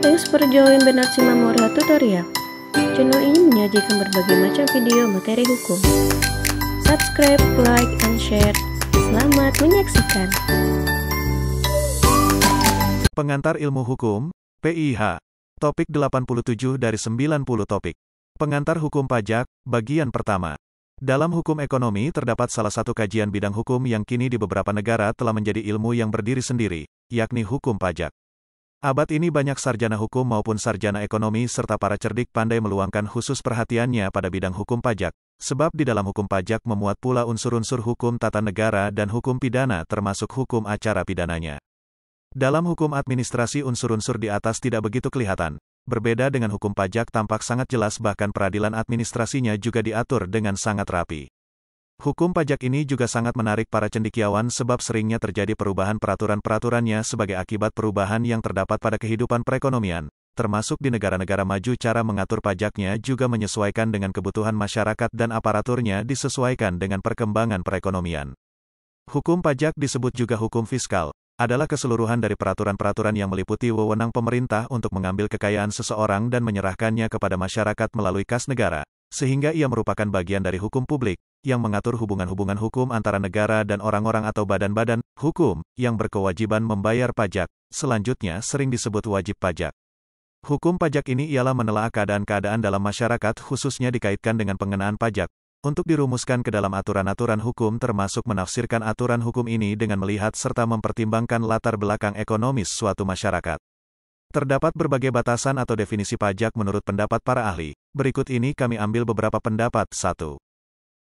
Thanks for join Benar Simamura Tutorial. Channel ini menyajikan berbagai macam video materi hukum. Subscribe, like, and share. Selamat menyaksikan. Pengantar Ilmu Hukum, PIH. Topik 87 dari 90 topik. Pengantar Hukum Pajak, bagian pertama. Dalam hukum ekonomi terdapat salah satu kajian bidang hukum yang kini di beberapa negara telah menjadi ilmu yang berdiri sendiri, yakni hukum pajak. Abad ini banyak sarjana hukum maupun sarjana ekonomi serta para cerdik pandai meluangkan khusus perhatiannya pada bidang hukum pajak, sebab di dalam hukum pajak memuat pula unsur-unsur hukum tata negara dan hukum pidana termasuk hukum acara pidananya. Dalam hukum administrasi unsur-unsur di atas tidak begitu kelihatan, berbeda dengan hukum pajak tampak sangat jelas bahkan peradilan administrasinya juga diatur dengan sangat rapi. Hukum pajak ini juga sangat menarik para cendikiawan sebab seringnya terjadi perubahan peraturan-peraturannya sebagai akibat perubahan yang terdapat pada kehidupan perekonomian, termasuk di negara-negara maju cara mengatur pajaknya juga menyesuaikan dengan kebutuhan masyarakat dan aparaturnya disesuaikan dengan perkembangan perekonomian. Hukum pajak disebut juga hukum fiskal, adalah keseluruhan dari peraturan-peraturan yang meliputi wewenang pemerintah untuk mengambil kekayaan seseorang dan menyerahkannya kepada masyarakat melalui kas negara, sehingga ia merupakan bagian dari hukum publik, yang mengatur hubungan-hubungan hukum antara negara dan orang-orang atau badan-badan hukum yang berkewajiban membayar pajak, selanjutnya sering disebut wajib pajak. Hukum pajak ini ialah menelaah keadaan-keadaan dalam masyarakat khususnya dikaitkan dengan pengenaan pajak, untuk dirumuskan ke dalam aturan-aturan hukum termasuk menafsirkan aturan hukum ini dengan melihat serta mempertimbangkan latar belakang ekonomis suatu masyarakat. Terdapat berbagai batasan atau definisi pajak menurut pendapat para ahli. Berikut ini kami ambil beberapa pendapat. 1.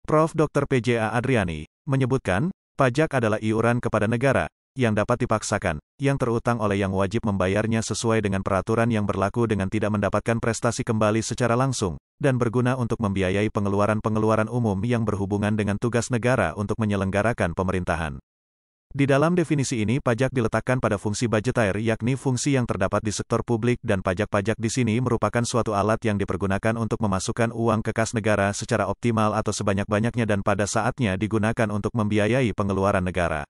Prof. Dr. PJA Adriani menyebutkan, pajak adalah iuran kepada negara yang dapat dipaksakan, yang terutang oleh yang wajib membayarnya sesuai dengan peraturan yang berlaku dengan tidak mendapatkan prestasi kembali secara langsung, dan berguna untuk membiayai pengeluaran-pengeluaran umum yang berhubungan dengan tugas negara untuk menyelenggarakan pemerintahan. Di dalam definisi ini pajak diletakkan pada fungsi budgetair yakni fungsi yang terdapat di sektor publik dan pajak-pajak di sini merupakan suatu alat yang dipergunakan untuk memasukkan uang ke kas negara secara optimal atau sebanyak-banyaknya dan pada saatnya digunakan untuk membiayai pengeluaran negara.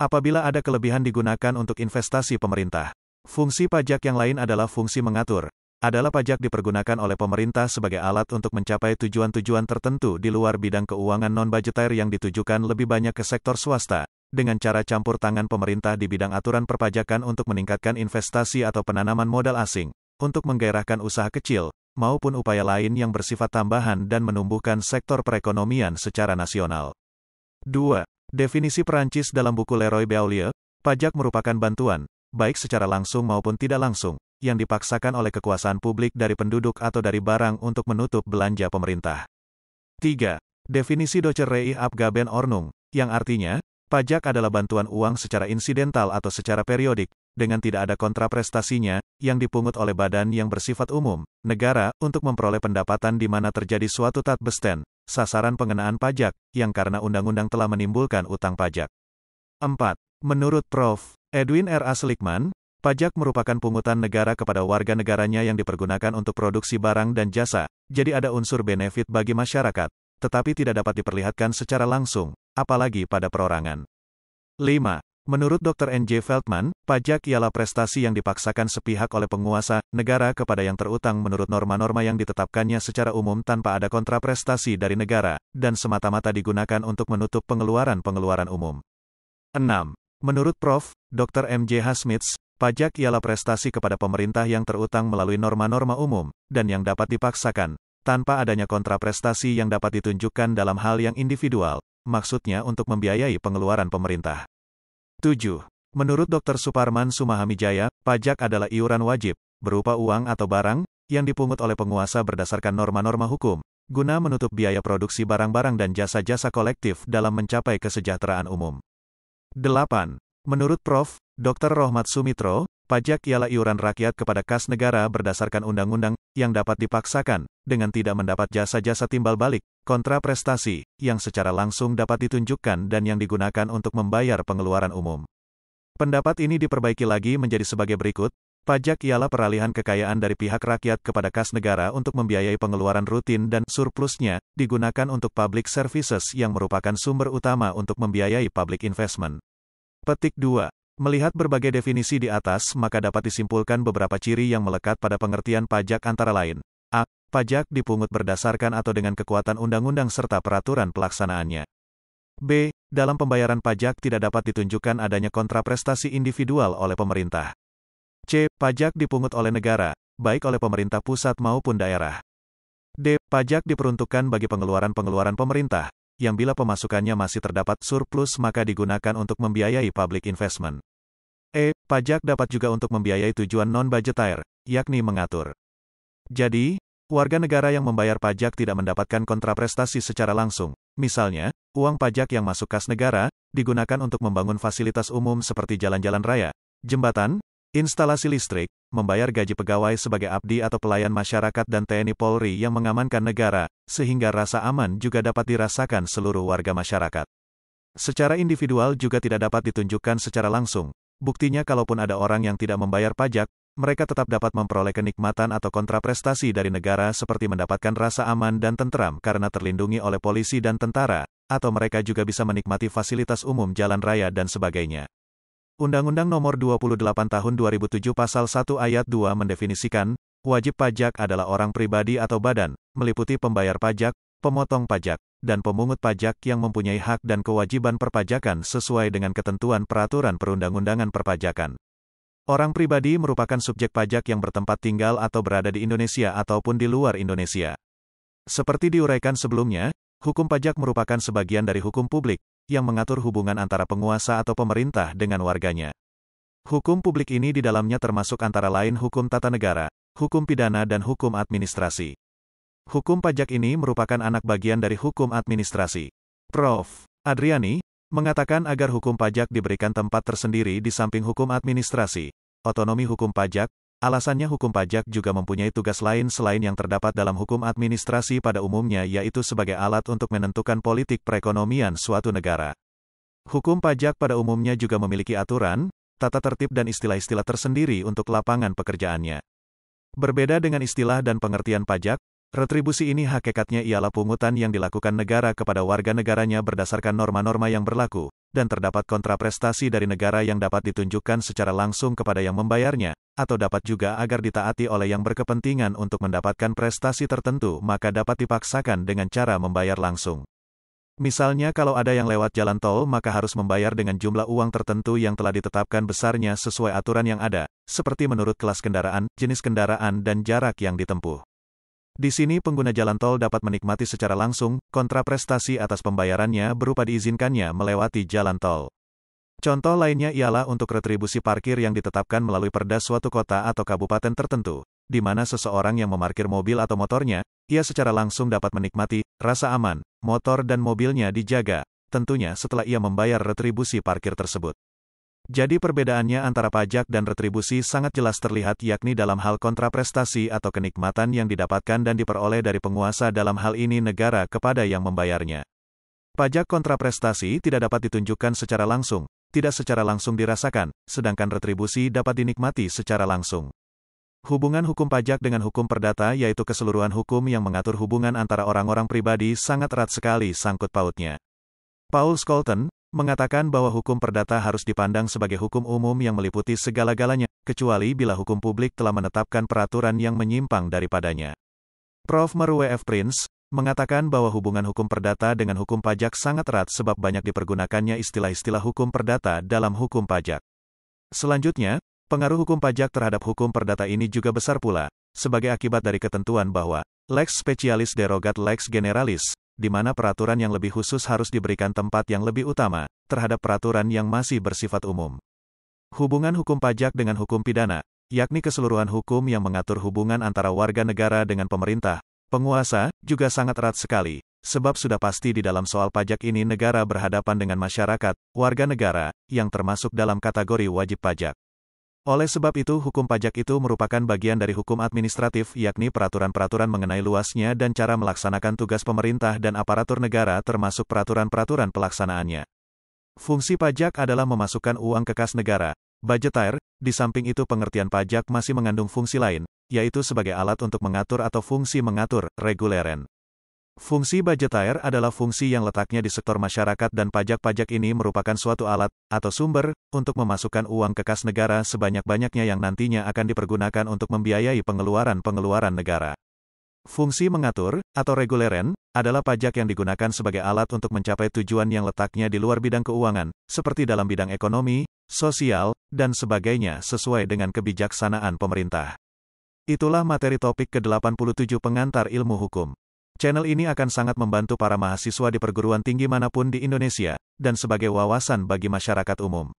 Apabila ada kelebihan digunakan untuk investasi pemerintah. Fungsi pajak yang lain adalah fungsi mengatur. Adalah pajak dipergunakan oleh pemerintah sebagai alat untuk mencapai tujuan-tujuan tertentu di luar bidang keuangan non-budgetair yang ditujukan lebih banyak ke sektor swasta dengan cara campur tangan pemerintah di bidang aturan perpajakan untuk meningkatkan investasi atau penanaman modal asing, untuk menggairahkan usaha kecil, maupun upaya lain yang bersifat tambahan dan menumbuhkan sektor perekonomian secara nasional. 2. Definisi Perancis dalam buku Leroy Beaulieu, pajak merupakan bantuan, baik secara langsung maupun tidak langsung, yang dipaksakan oleh kekuasaan publik dari penduduk atau dari barang untuk menutup belanja pemerintah. 3. Definisi Deutsche Abgaben Ornung, yang artinya, Pajak adalah bantuan uang secara insidental atau secara periodik, dengan tidak ada kontraprestasinya, yang dipungut oleh badan yang bersifat umum, negara, untuk memperoleh pendapatan di mana terjadi suatu tatbesten, sasaran pengenaan pajak, yang karena undang-undang telah menimbulkan utang pajak. 4. Menurut Prof. Edwin R. Aslikman, Pajak merupakan pungutan negara kepada warga negaranya yang dipergunakan untuk produksi barang dan jasa, jadi ada unsur benefit bagi masyarakat, tetapi tidak dapat diperlihatkan secara langsung, apalagi pada perorangan. 5. Menurut Dr. N.J. Feldman, pajak ialah prestasi yang dipaksakan sepihak oleh penguasa negara kepada yang terutang menurut norma-norma yang ditetapkannya secara umum tanpa ada kontraprestasi dari negara, dan semata-mata digunakan untuk menutup pengeluaran-pengeluaran umum. 6. Menurut Prof. Dr. M.J. Hasmits, pajak ialah prestasi kepada pemerintah yang terutang melalui norma-norma umum, dan yang dapat dipaksakan, tanpa adanya kontraprestasi yang dapat ditunjukkan dalam hal yang individual, maksudnya untuk membiayai pengeluaran pemerintah. 7. Menurut Dr. Suparman Sumahamijaya, pajak adalah iuran wajib, berupa uang atau barang, yang dipungut oleh penguasa berdasarkan norma-norma hukum, guna menutup biaya produksi barang-barang dan jasa-jasa kolektif dalam mencapai kesejahteraan umum. 8. Menurut Prof. Dr. Rohmat Sumitro, pajak ialah iuran rakyat kepada kas negara berdasarkan undang-undang, yang dapat dipaksakan, dengan tidak mendapat jasa-jasa timbal balik, kontraprestasi, yang secara langsung dapat ditunjukkan dan yang digunakan untuk membayar pengeluaran umum. Pendapat ini diperbaiki lagi menjadi sebagai berikut, pajak ialah peralihan kekayaan dari pihak rakyat kepada kas negara untuk membiayai pengeluaran rutin dan surplusnya, digunakan untuk public services yang merupakan sumber utama untuk membiayai public investment. Petik 2. Melihat berbagai definisi di atas maka dapat disimpulkan beberapa ciri yang melekat pada pengertian pajak antara lain pajak dipungut berdasarkan atau dengan kekuatan undang-undang serta peraturan pelaksanaannya. B. Dalam pembayaran pajak tidak dapat ditunjukkan adanya kontraprestasi individual oleh pemerintah. C. Pajak dipungut oleh negara, baik oleh pemerintah pusat maupun daerah. D. Pajak diperuntukkan bagi pengeluaran-pengeluaran pemerintah, yang bila pemasukannya masih terdapat surplus maka digunakan untuk membiayai public investment. E. Pajak dapat juga untuk membiayai tujuan non budgetair yakni mengatur. Jadi, Warga negara yang membayar pajak tidak mendapatkan kontraprestasi secara langsung. Misalnya, uang pajak yang masuk kas negara digunakan untuk membangun fasilitas umum seperti jalan-jalan raya, jembatan, instalasi listrik, membayar gaji pegawai sebagai abdi atau pelayan masyarakat dan TNI Polri yang mengamankan negara, sehingga rasa aman juga dapat dirasakan seluruh warga masyarakat. Secara individual juga tidak dapat ditunjukkan secara langsung. Buktinya kalaupun ada orang yang tidak membayar pajak, mereka tetap dapat memperoleh kenikmatan atau kontraprestasi dari negara seperti mendapatkan rasa aman dan tentram karena terlindungi oleh polisi dan tentara, atau mereka juga bisa menikmati fasilitas umum jalan raya dan sebagainya. Undang-Undang Nomor 28 Tahun 2007 Pasal 1 Ayat 2 mendefinisikan, wajib pajak adalah orang pribadi atau badan, meliputi pembayar pajak, pemotong pajak, dan pemungut pajak yang mempunyai hak dan kewajiban perpajakan sesuai dengan ketentuan peraturan perundang-undangan perpajakan. Orang pribadi merupakan subjek pajak yang bertempat tinggal atau berada di Indonesia ataupun di luar Indonesia. Seperti diuraikan sebelumnya, hukum pajak merupakan sebagian dari hukum publik, yang mengatur hubungan antara penguasa atau pemerintah dengan warganya. Hukum publik ini di dalamnya termasuk antara lain hukum tata negara, hukum pidana dan hukum administrasi. Hukum pajak ini merupakan anak bagian dari hukum administrasi. Prof. Adriani, mengatakan agar hukum pajak diberikan tempat tersendiri di samping hukum administrasi, otonomi hukum pajak, alasannya hukum pajak juga mempunyai tugas lain selain yang terdapat dalam hukum administrasi pada umumnya yaitu sebagai alat untuk menentukan politik perekonomian suatu negara. Hukum pajak pada umumnya juga memiliki aturan, tata tertib dan istilah-istilah tersendiri untuk lapangan pekerjaannya. Berbeda dengan istilah dan pengertian pajak, Retribusi ini hakikatnya ialah pungutan yang dilakukan negara kepada warga negaranya berdasarkan norma-norma yang berlaku, dan terdapat kontraprestasi dari negara yang dapat ditunjukkan secara langsung kepada yang membayarnya, atau dapat juga agar ditaati oleh yang berkepentingan untuk mendapatkan prestasi tertentu maka dapat dipaksakan dengan cara membayar langsung. Misalnya kalau ada yang lewat jalan tol maka harus membayar dengan jumlah uang tertentu yang telah ditetapkan besarnya sesuai aturan yang ada, seperti menurut kelas kendaraan, jenis kendaraan dan jarak yang ditempuh. Di sini pengguna jalan tol dapat menikmati secara langsung kontraprestasi atas pembayarannya berupa diizinkannya melewati jalan tol. Contoh lainnya ialah untuk retribusi parkir yang ditetapkan melalui perda suatu kota atau kabupaten tertentu, di mana seseorang yang memarkir mobil atau motornya, ia secara langsung dapat menikmati rasa aman, motor dan mobilnya dijaga, tentunya setelah ia membayar retribusi parkir tersebut. Jadi perbedaannya antara pajak dan retribusi sangat jelas terlihat yakni dalam hal kontraprestasi atau kenikmatan yang didapatkan dan diperoleh dari penguasa dalam hal ini negara kepada yang membayarnya. Pajak kontraprestasi tidak dapat ditunjukkan secara langsung, tidak secara langsung dirasakan, sedangkan retribusi dapat dinikmati secara langsung. Hubungan hukum pajak dengan hukum perdata yaitu keseluruhan hukum yang mengatur hubungan antara orang-orang pribadi sangat erat sekali sangkut pautnya. Paul Skolten, mengatakan bahwa hukum perdata harus dipandang sebagai hukum umum yang meliputi segala-galanya, kecuali bila hukum publik telah menetapkan peraturan yang menyimpang daripadanya. Prof. Merwe F. Prince, mengatakan bahwa hubungan hukum perdata dengan hukum pajak sangat erat sebab banyak dipergunakannya istilah-istilah hukum perdata dalam hukum pajak. Selanjutnya, pengaruh hukum pajak terhadap hukum perdata ini juga besar pula, sebagai akibat dari ketentuan bahwa lex specialis derogat lex generalis di mana peraturan yang lebih khusus harus diberikan tempat yang lebih utama terhadap peraturan yang masih bersifat umum. Hubungan hukum pajak dengan hukum pidana, yakni keseluruhan hukum yang mengatur hubungan antara warga negara dengan pemerintah, penguasa, juga sangat erat sekali, sebab sudah pasti di dalam soal pajak ini negara berhadapan dengan masyarakat, warga negara, yang termasuk dalam kategori wajib pajak. Oleh sebab itu hukum pajak itu merupakan bagian dari hukum administratif yakni peraturan-peraturan mengenai luasnya dan cara melaksanakan tugas pemerintah dan aparatur negara termasuk peraturan-peraturan pelaksanaannya. Fungsi pajak adalah memasukkan uang ke kas negara. Budgetair, di samping itu pengertian pajak masih mengandung fungsi lain, yaitu sebagai alat untuk mengatur atau fungsi mengatur, reguleren. Fungsi budget air adalah fungsi yang letaknya di sektor masyarakat dan pajak-pajak ini merupakan suatu alat, atau sumber, untuk memasukkan uang ke kas negara sebanyak-banyaknya yang nantinya akan dipergunakan untuk membiayai pengeluaran-pengeluaran negara. Fungsi mengatur, atau reguleren, adalah pajak yang digunakan sebagai alat untuk mencapai tujuan yang letaknya di luar bidang keuangan, seperti dalam bidang ekonomi, sosial, dan sebagainya sesuai dengan kebijaksanaan pemerintah. Itulah materi topik ke-87 pengantar ilmu hukum. Channel ini akan sangat membantu para mahasiswa di perguruan tinggi manapun di Indonesia, dan sebagai wawasan bagi masyarakat umum.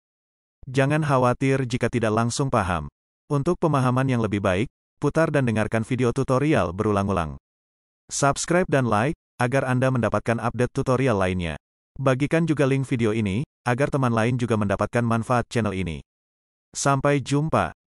Jangan khawatir jika tidak langsung paham. Untuk pemahaman yang lebih baik, putar dan dengarkan video tutorial berulang-ulang. Subscribe dan like, agar Anda mendapatkan update tutorial lainnya. Bagikan juga link video ini, agar teman lain juga mendapatkan manfaat channel ini. Sampai jumpa.